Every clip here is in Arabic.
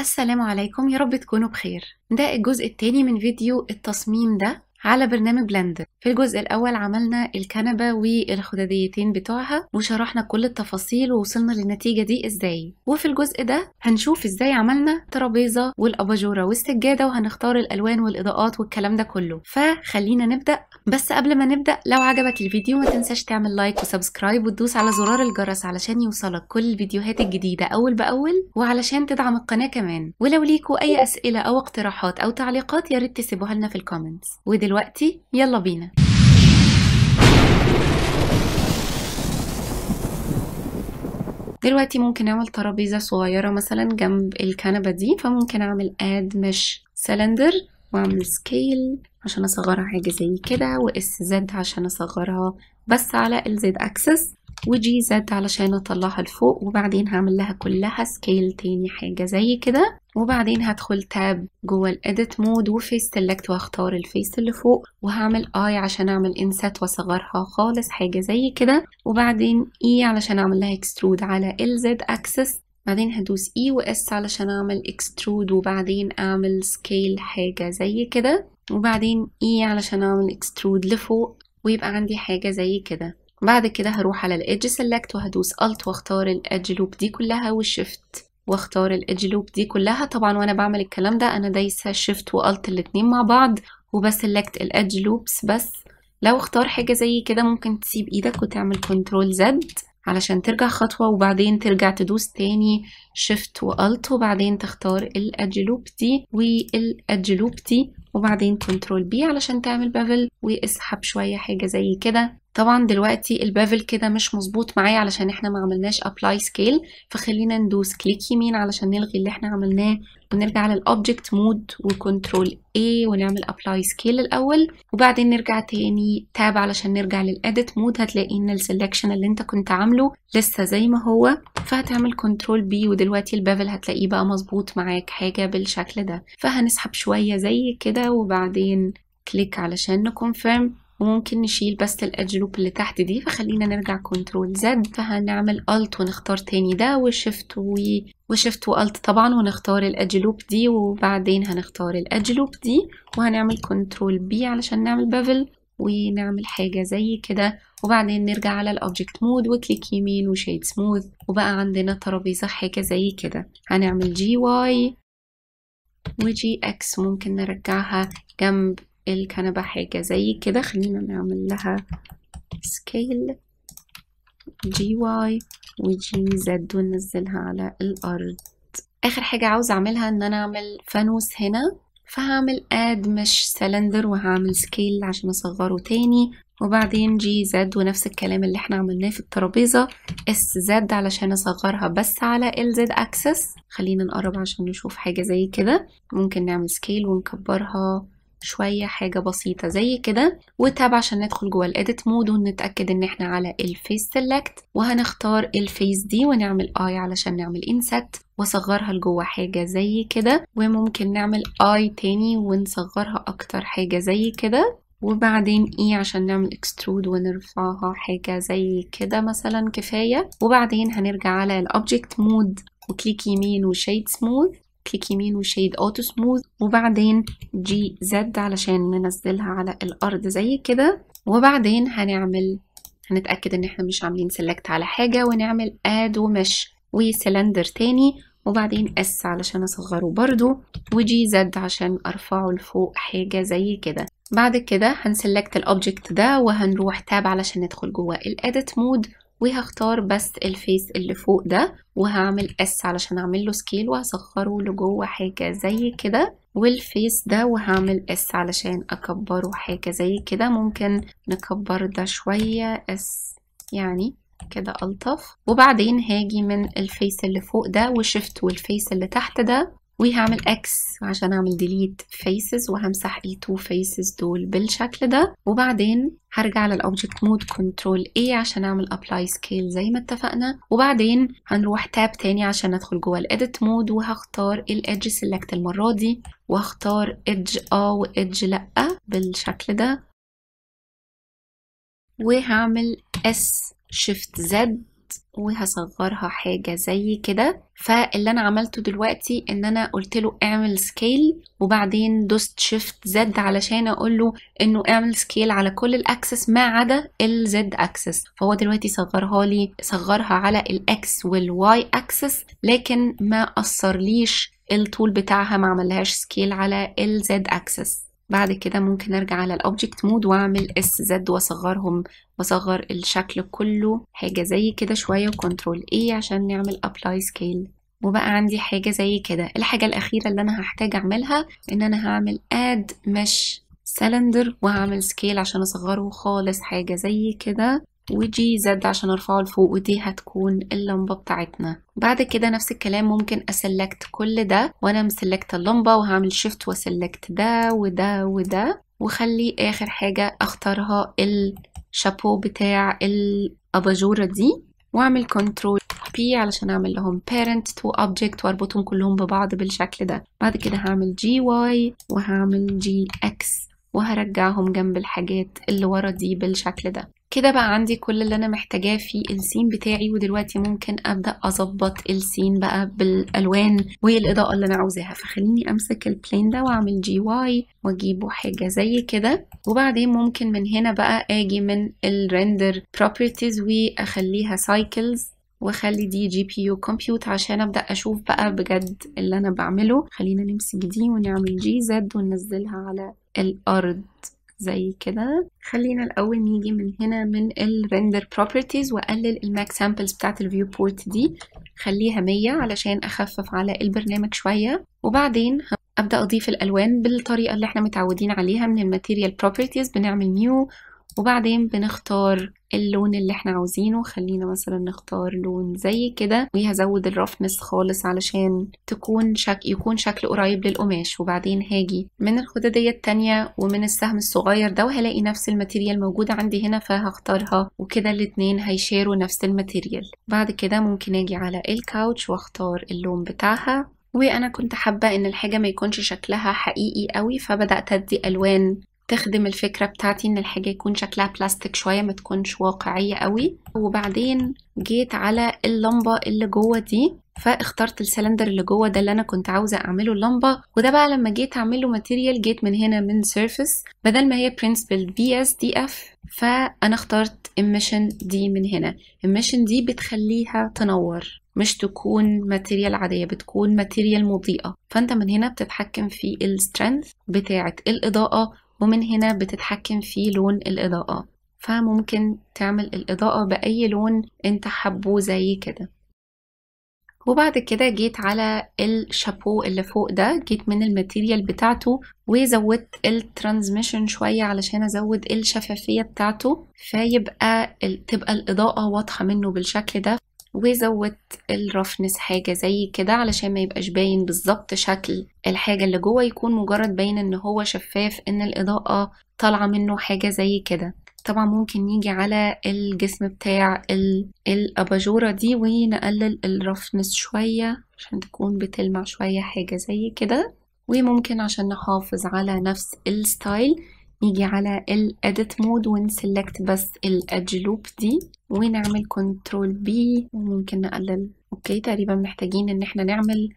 السلام عليكم يا رب تكونوا بخير ده الجزء التاني من فيديو التصميم ده على برنامج بلندر في الجزء الاول عملنا الكنبه والخداديتين بتوعها وشرحنا كل التفاصيل ووصلنا للنتيجه دي ازاي وفي الجزء ده هنشوف ازاي عملنا ترابيزه والاباجوره والسجاده وهنختار الالوان والاضاءات والكلام ده كله فخلينا نبدا بس قبل ما نبدا لو عجبك الفيديو ما تنساش تعمل لايك وسبسكرايب وتدوس على زرار الجرس علشان يوصلك كل الفيديوهات الجديده اول باول وعلشان تدعم القناه كمان ولو ليكوا اي اسئله او اقتراحات او تعليقات يا ريت تسيبوها لنا في الكومنتس دلوقتي يلا بينا دلوقتي ممكن اعمل ترابيزة صغيرة مثلا جنب الكنبة دي فممكن اعمل اد مش سلندر واعمل سكيل عشان اصغرها حاجة زي كده واس زد عشان اصغرها بس على الزد اكسس وجي زد علشان اطلعها لفوق وبعدين هعمل لها كلها سكيل تاني حاجة زي كده وبعدين هدخل تاب جوه الاديت مود وفيس سيلكت وهختار الفيس اللي فوق وهعمل اي عشان اعمل انسات واصغرها خالص حاجة زي كده وبعدين اي e علشان اعمل لها اكسترود على الزد اكسس بعدين هدوس اي e واس علشان اعمل اكسترود وبعدين اعمل سكيل حاجة زي كده وبعدين اي e علشان اعمل اكسترود لفوق ويبقى عندي حاجة زي كده بعد كده هروح على الايدج سيلكت وهدوس ألت واختار الايدج لوب دي كلها والشيفت واختار الايدج لوب دي كلها طبعا وأنا بعمل الكلام ده أنا دايسة شيفت وألت الاتنين مع بعض وبسلكت الايدج لوبس بس لو اختار حاجة زي كده ممكن تسيب إيدك وتعمل كنترول زد علشان ترجع خطوة وبعدين ترجع تدوس تاني شيفت وألت وبعدين تختار الايدج لوب دي والايدج لوب دي وبعدين كنترول بي علشان تعمل بافل واسحب شوية حاجة زي كده طبعا دلوقتي البافل كده مش مظبوط معايا علشان احنا ما عملناش ابلاي سكيل فخلينا ندوس كليك يمين علشان نلغي اللي احنا عملناه ونرجع للاوبجكت مود وكنترول A ونعمل ابلاي سكيل الاول وبعدين نرجع تاني تاب علشان نرجع للاديت مود هتلاقي ان السلكشن اللي انت كنت عامله لسه زي ما هو فهتعمل كنترول بي ودلوقتي البافل هتلاقيه بقى مظبوط معاك حاجه بالشكل ده فهنسحب شويه زي كده وبعدين كليك علشان نكونفيرم وممكن نشيل بس الأدج اللي تحت دي فخلينا نرجع كنترول زد فهنعمل الت ونختار تاني ده وشيفت و وشيفت والت طبعا ونختار الأدج دي وبعدين هنختار الأدج دي وهنعمل كنترول بي علشان نعمل بافل ونعمل حاجة زي كده وبعدين نرجع على الاوبجكت مود وكليك يمين وشيد سموث وبقى عندنا ترابيزة حاجة زي كده هنعمل جي واي وجي اكس ممكن نرجعها جنب الكنبة حاجة زي كده خلينا نعمل لها سكيل جي واي وجي زد وننزلها على الأرض آخر حاجة عاوز أعملها إن أنا أعمل فانوس هنا فهعمل اد مش سلندر وهعمل سكيل عشان أصغره تاني وبعدين جي زد ونفس الكلام اللي احنا عملناه في الترابيزة اس زد علشان اصغرها بس على ال زد اكسس خلينا نقرب عشان نشوف حاجة زي كده ممكن نعمل سكيل ونكبرها شوية حاجة بسيطة زي كده وتاب عشان ندخل جوه الاديت مود ونتأكد ان احنا على الفيس سيلكت وهنختار الفيس دي ونعمل اي علشان نعمل انسات واصغرها لجوه حاجة زي كده وممكن نعمل اي تاني ونصغرها اكتر حاجة زي كده وبعدين ايه عشان نعمل اكسترود ونرفعها حاجة زي كده مثلا كفاية وبعدين هنرجع على الاوبجكت مود وكليك يمين وشيد سموث كليك يمين وشيد اوتو سموث وبعدين جي زد علشان ننزلها على الارض زي كده وبعدين هنعمل هنتأكد ان احنا مش عاملين سيلكت على حاجة ونعمل اد ومش وسلندر تاني وبعدين اس علشان اصغره برضو وجي زد عشان ارفعه لفوق حاجة زي كده بعد كده هنسلكت الاوبجكت ده وهنروح تاب علشان ندخل جوه الاديت مود وهختار بس الفيس اللي فوق ده وهعمل اس علشان اعمل له سكيل وهصغره لجوه حاجه زي كده والفيس ده وهعمل اس علشان اكبره حاجه زي كده ممكن نكبر ده شويه اس يعني كده ألطف وبعدين هاجي من الفيس اللي فوق ده وشفت والفيس اللي تحت ده وهعمل اكس عشان اعمل ديليت فيسز وهمسح ال تو فيسز دول بالشكل ده وبعدين هرجع للاوبجكت مود كنترول اي عشان اعمل ابلاي سكيل زي ما اتفقنا وبعدين هنروح تاب تاني عشان ادخل جوه الاديت مود وهختار الايدج سيلكت المره دي واختار ايدج اه وايدج لا بالشكل ده وهعمل اس شيفت زد وهصغرها حاجة زي كده فاللي انا عملته دلوقتي ان انا قلت له اعمل سكيل وبعدين دوست شيفت زد علشان اقول له انه اعمل سكيل على كل الاكسس ما عدا الزد اكسس فهو دلوقتي صغرها لي صغرها على الاكس والواي اكسس لكن ما اثرليش التول بتاعها ما عملهاش سكيل على الزد اكسس بعد كده ممكن ارجع على الاوبجكت مود واعمل اس زد واصغرهم واصغر الشكل كله حاجه زي كده شويه وكنترول اي عشان نعمل ابلاي سكيل وبقى عندي حاجه زي كده الحاجه الاخيره اللي انا هحتاج اعملها ان انا هعمل اد مش سلندر وهعمل سكيل عشان اصغره خالص حاجه زي كده وجي زد عشان ارفعه لفوق ودي هتكون اللمبة بتاعتنا بعد كده نفس الكلام ممكن اسلكت كل ده وانا مسلكت اللمبة وهعمل شيفت واسلكت ده وده وده وخلي اخر حاجة اختارها الشابو بتاع الاباجورة دي واعمل كنترول بي علشان اعمل لهم parent to object واربطهم كلهم ببعض بالشكل ده بعد كده هعمل جي واي وهعمل جي اكس وهرجعهم جنب الحاجات اللي ورا دي بالشكل ده كده بقى عندي كل اللي انا محتاجاه في السين بتاعي ودلوقتي ممكن ابدا اظبط السين بقى بالالوان والاضاءه اللي انا عاوزاها فخليني امسك البلين ده واعمل جي واي واجيبه حاجه زي كده وبعدين ممكن من هنا بقى اجي من الريندر بروبرتيز واخليها سايكلز واخلي دي جي بي يو كومبيوت عشان ابدا اشوف بقى بجد اللي انا بعمله خلينا نمسك دي ونعمل جي زد وننزلها على الارض زي كده خلينا الاول نيجي من هنا من الريندر بروبرتيز واقلل الماك سامبلز بتاعت الفيو بورت دي خليها 100 علشان اخفف على البرنامج شويه وبعدين ابدا اضيف الالوان بالطريقه اللي احنا متعودين عليها من الماتيريال بروبرتيز بنعمل نيو وبعدين بنختار اللون اللي احنا عاوزينه خلينا مثلا نختار لون زي كده وهزود الرفنس خالص علشان تكون شك... يكون شكل قريب للقماش وبعدين هاجي من الخدادية التانية ومن السهم الصغير ده وهلاقي نفس الماتيريال موجودة عندي هنا فهختارها وكده الاتنين هيشيروا نفس الماتيريال بعد كده ممكن اجي على الكاوتش واختار اللون بتاعها وانا كنت حابة ان الحاجة ما يكونش شكلها حقيقي قوي فبدأت ادي الوان تخدم الفكرة بتاعتي ان الحاجة يكون شكلها بلاستيك شوية ما تكونش واقعية قوي وبعدين جيت على اللمبة اللي جوه دي فاخترت السلندر اللي جوه ده اللي انا كنت عاوزه اعمله اللمبه وده بقى لما جيت اعمله ماتيريال جيت من هنا من سيرفس بدل ما هي برنسبل بي اس دي اف فانا اخترت اميشن دي من هنا اميشن دي بتخليها تنور مش تكون ماتيريال عاديه بتكون ماتيريال مضيئه فانت من هنا بتتحكم في السترينث بتاعه الاضاءه ومن هنا بتتحكم في لون الإضاءة فممكن تعمل الإضاءة بأي لون أنت حبه زي كده وبعد كده جيت على الشابو اللي فوق ده جيت من الماتيريال بتاعته وزودت الترانزميشن شوية علشان ازود الشفافية بتاعته فيبقى تبقى الاضاءة واضحة منه بالشكل ده وزودت الرفنس حاجة زي كده علشان ما يبقاش باين بالظبط شكل الحاجة اللي جوه يكون مجرد باين ان هو شفاف ان الاضاءة طالعة منه حاجة زي كده طبعا ممكن نيجي على الجسم بتاع الاباجورة دي ونقلل الرفنس شوية عشان تكون بتلمع شوية حاجة زي كده وممكن عشان نحافظ على نفس الستايل نيجي على ال edit mode ونسلكت بس الأجلوب دي ونعمل كنترول بي وممكن نقلل اوكي تقريبا محتاجين ان احنا نعمل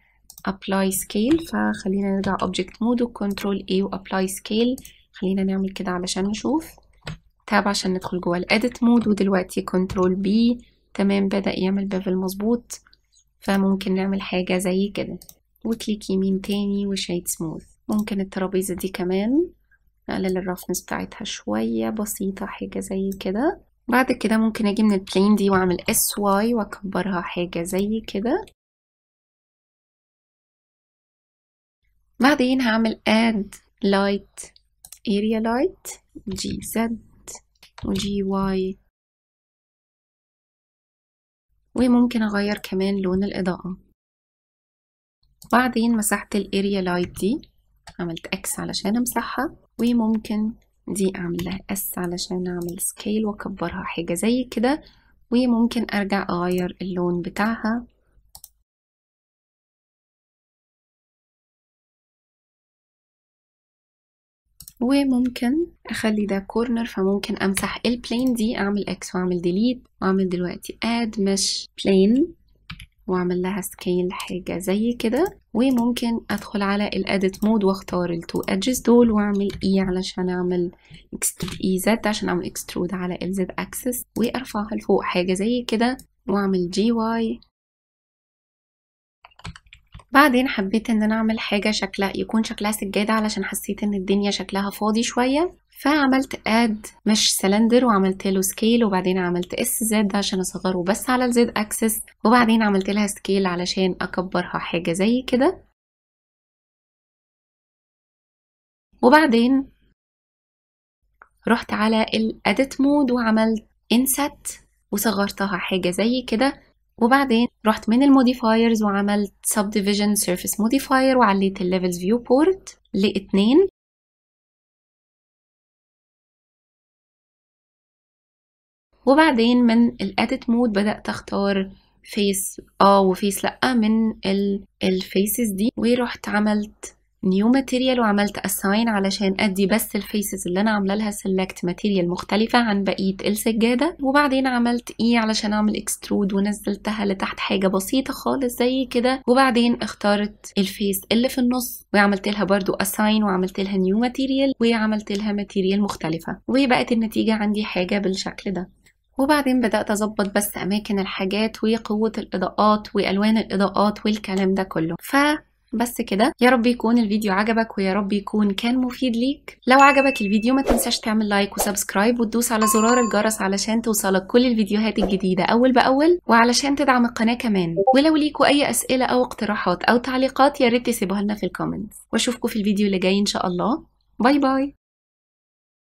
apply scale فخلينا نرجع object mode وكنترول A apply scale خلينا نعمل كده علشان نشوف تاب عشان ندخل جوه الاديت مود ودلوقتي كنترول بي تمام بدأ يعمل بافل مظبوط فممكن نعمل حاجة زي كده وكليك يمين تاني وشيد سموث ممكن الترابيزة دي كمان اقلل الرفنس بتاعتها شوية بسيطة حاجة زي كده بعد كده ممكن اجي من البلين دي واعمل اس واي واكبرها حاجة زي كده بعدين هعمل add light area light جي زد وجي واي وممكن اغير كمان لون الاضاءة بعدين مسحت الاريا لايت دي عملت اكس علشان امسحها وممكن دي اعمل لها اس علشان اعمل سكيل واكبرها حاجة زي كده وممكن ارجع اغير اللون بتاعها وممكن اخلي ده كورنر فممكن امسح البلين دي اعمل اكس واعمل ديليت واعمل دلوقتي اد مش بلين واعمل لها سكيل حاجة زي كده وممكن ادخل على الاديت مود واختار التو ادجز دول واعمل اي e علشان اعمل اي زد e عشان اعمل اكسترود على الزد اكسس وارفعها لفوق حاجة زي كده واعمل جي واي بعدين حبيت ان انا اعمل حاجه شكلها يكون شكلها سجاده علشان حسيت ان الدنيا شكلها فاضي شويه فعملت اد مش سلندر وعملت له سكيل وبعدين عملت اس زد عشان اصغره بس على الزد اكسس وبعدين عملت لها سكيل علشان اكبرها حاجة زي كده وبعدين رحت على الاديت مود وعملت انسات وصغرتها حاجة زي كده وبعدين رحت من الموديفايرز وعملت subdivision surface modifier وعليت الليفلز viewport لاتنين وبعدين من الاديت مود بدات اختار فيس اه وفيس لا من الفيسز دي ورحت عملت نيو ماتيريال وعملت اساين علشان ادي بس الفيسز اللي انا عامله لها سيلكت ماتيريال مختلفه عن بقيه السجاده وبعدين عملت اي e علشان اعمل اكسترود ونزلتها لتحت حاجه بسيطه خالص زي كده وبعدين اختارت الفيس اللي في النص وعملت لها برضو اساين وعملت لها نيو ماتيريال وعملت لها ماتيريال مختلفه وبقت النتيجه عندي حاجه بالشكل ده وبعدين بدأت أظبط بس أماكن الحاجات وقوة الإضاءات وألوان الإضاءات والكلام ده كله ف بس كده يا رب يكون الفيديو عجبك ويا رب يكون كان مفيد ليك لو عجبك الفيديو ما تنساش تعمل لايك وسبسكرايب وتدوس على زرار الجرس علشان توصلك كل الفيديوهات الجديدة أول بأول وعلشان تدعم القناة كمان ولو ليكوا أي أسئلة أو اقتراحات أو تعليقات يا ريت تسيبوها لنا في الكومنتس وأشوفكوا في الفيديو اللي جاي إن شاء الله باي باي